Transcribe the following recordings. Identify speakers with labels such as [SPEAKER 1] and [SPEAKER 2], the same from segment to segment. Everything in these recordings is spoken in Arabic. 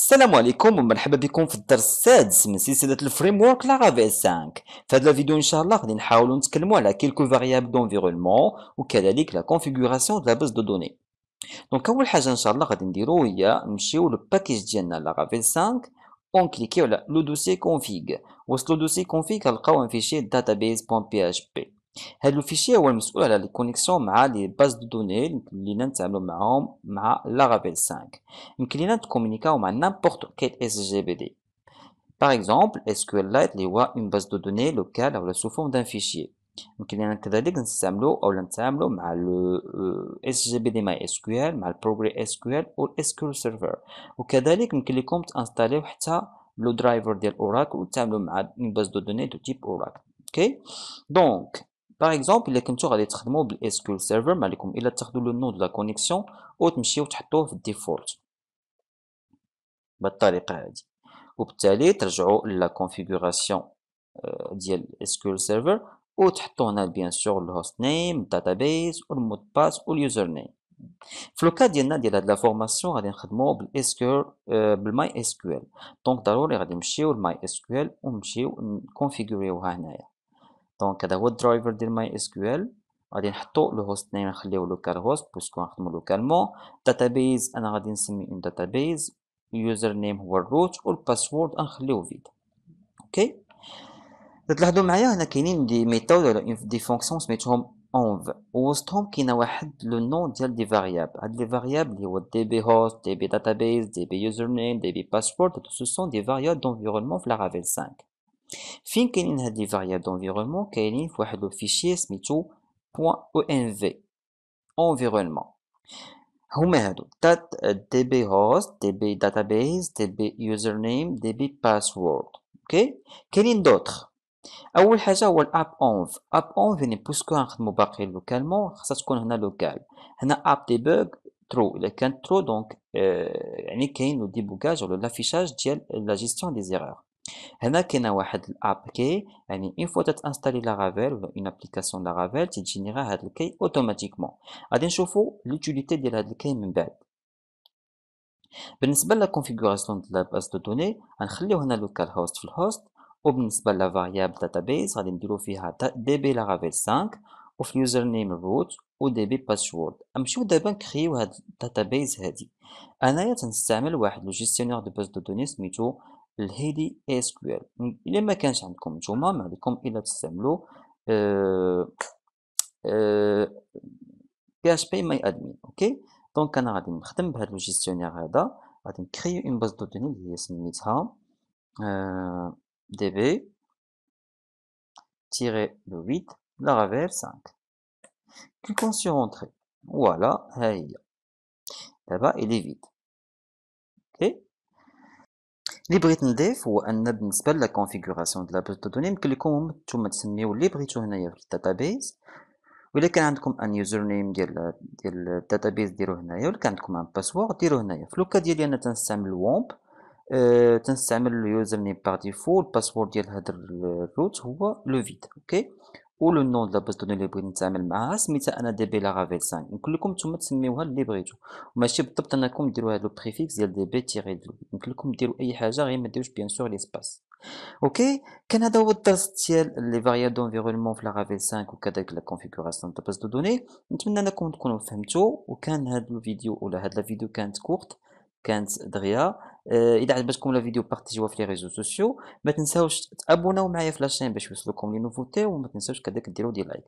[SPEAKER 1] السلام عليكم ومرحبا بكم في الدرس السادس من سلسله الفريم ورك لارافيل 5 في هذا الفيديو ان شاء الله غادي نحاولوا نتكلموا على كيلكو فاريابل دونفيرونمون وكذلك لا كونفيغوراسيون د لا باز دو دوني دونك اول حاجه ان شاء الله غادي نديرو هي نمشيو للباكيج ديالنا لارافيل 5 اون كليكيو على لو دوسي كونفيغ وسط لو دوسي كونفيغ غنلقاو ان فيشي بي هذا الفيشي هو المسؤول على لي مع لي باز دو دوني اللي نتعاملو معاهم مع لارافيل 5 يمكن لينا نتكومونيكاو مع نامبورت كيل اس جي بي دي باغ اكزومبل اس كيو ال اللي هو اون باز دو دوني لوكال او سو فورم دان فيشي يمكن لنا كذلك نستعملو او نتعاملو مع لو اس جي بي دي ماي اس كيو ال مع البروغري اس كيو ال و الاس كيو سيرفر وكذلك يمكن لكم تانستاليو حتى لو درايفر ديال اوراكل وتعاملوا مع اون باز دو دوني دو تيب اوراكل اوكي دونك باغ اكزومبل الا كنتو غادي تخدمو بالاس كيو سيرفر ما عليكم الا تاخذوا لو نو دو لا كونيكسيون وتمشيو تحطوه في الديفولت بالطريقه هذه وبالتالي ترجعوا لا كونفيغوراسيون آه، ديال اس كيو سيرفر وتحطوا هنا بيان سور الهوست نيم الداتابيس والمود باس واليوزر نيم في لوكا ديالنا ديال هاد لا فورماسيون غادي نخدمو بالاس كيو بالماي اس كيو دونك ضروري غادي نمشيو لماي اس كيو ال ونمشيو نكونفيغوريوها هنايا دونك هذا هو الدرايفر ديال ماي اس كيو ال غادي نحطو لو هوست نيم نخليو لوكال هوست بوسكو نخدمو لوكالمون داتابيز انا غادي نسمي اون داتابيز يوزر نيم هو الروت والباسورد غنخليوه فيد اوكي تلاحظوا معايا هنا كاينين دي ميثود ولا دي فونكسيون سميتهم env وسطهم كاينه واحد لو نون ديال دي فاريابل هاد لي فاريابل اللي هو دي بي هوست دي بي داتابيز دي بي يوزر نيم دي بي باسورد تو سو سون دي فاريابل دونفيرونمون في لارافيل 5 Fin, qu'il y a des variables d'environnement, qu'il y a fichier fichiers, ce Environnement. Vous avez des hosts, des database, des usernames, des passwords. d'autres? Alors, il y a l'app env. App env, il y a plus qu'on localement, ça se connaît local. App debug, trop. Il y a quand même trop, donc, euh, il y a ou débugage, l'affichage, la gestion des erreurs. هنا كاين واحد الاب كي يعني اون فوا تتانستالي لارافيل ولا اون ابليكاسيون لارافيل تيجينيرا هاد الكي اوتوماتيكمون غادي نشوفو لوتيليتي ديال هاد الكي من بعد بالنسبه كونفيغوراسيون ديال باس دو دوني غنخليو هنا لوكال هوست في الهوست وبالنسبه فاريابل داتابيز غادي نديرو فيها دي بي لارافيل 5 وفي اليوزر نيم الروت دي بي باسورد نمشيو دابا نكريو هاد الداتابيز هادي انايا تنستعمل واحد لو جيستيونير دو باز دو دوني سميتو الهيدي اي سكوير الا ما كانش عندكم نتوما ما عليكم الا تستعملوا بي اش بي ماي ادمين اوكي دونك انا غادي نخدم بهذا الجيستيونير هذا غادي نكري اون باز دو دوني اللي هي سميتها دي آه، بي تيري لو 8 لارافيل 5 كليكون سيغ انتري فوالا ها هي دابا الي فيد اوكي اللي بغيت نضيف هو ان بالنسبه لا كونفيغوراسيون ديال لا دوني يمكن لكم نتوما تسميو اللي بغيتو هنايا في الداتابيز ولا كان عندكم ان يوزر نيم ديال ديال الداتابيز ديروه هنايا ولا كان عندكم ان باسورد ديروه هنايا في لوكا ديالي انا تنستعمل وومب أه تنستعمل اليوزر نيم بار ديفو الباسورد ديال هاد الروت هو لو فيد اوكي ولو نون دو لا باز دوني اللي بغيت نتعامل معاها سميتها انا دي بي لارافيل 5 يمكن لكم نتوما تسميوها اللي بغيتو ماشي بالضبط انكم ديروا هذا لو بريفيكس ديال دي بي تيغي دو يمكن لكم ديروا اي حاجه غير ما ديروش بيان سور ليسباس اوكي كان هذا هو الدرس ديال لي فاريا دونفيرونمون في لارافيل 5 وكذلك لا كونفيغوراسيون دو باز دو دوني نتمنى انكم تكونوا فهمتوا وكان هذا الفيديو ولا هذا الفيديو كانت كورت كانت دغيا اذا عجبتكم الفيديو بارطاجيوها في لي ريزو سوسيو ما تنساوش تابوناو معايا في لاشين باش يوصلكم لي نوفوتي وما تنساوش كذلك ديروا دي لايك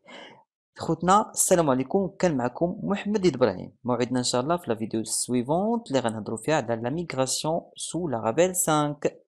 [SPEAKER 1] خوتنا السلام عليكم كان معكم محمد ابراهيم موعدنا ان شاء الله في لا فيديو سويفونت اللي غنهضروا فيها على لا ميغراسيون سو لارابيل 5